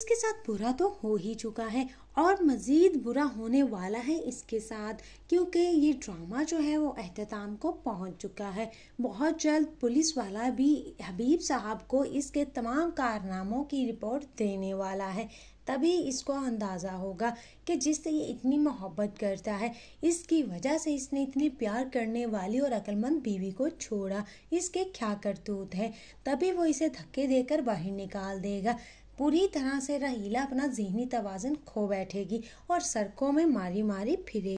इसके साथ बुरा तो हो ही चुका है और मज़ीद बुरा होने वाला है इसके साथ क्योंकि ये ड्रामा जो है वो अहतमाम को पहुंच चुका है बहुत जल्द पुलिस वाला भी हबीब साहब को इसके तमाम कारनामों की रिपोर्ट देने वाला है तभी इसको अंदाज़ा होगा कि जिससे ये इतनी मोहब्बत करता है इसकी वजह से इसने इतनी प्यार करने वाली और अक्लमंद बीवी को छोड़ा इसके क्या करतूत है तभी वो इसे धक्के देकर बाहर निकाल देगा पूरी तरह से रहीला अपना जहनी तोज़न खो बैठेगी और सड़कों में मारी मारी फिरेगी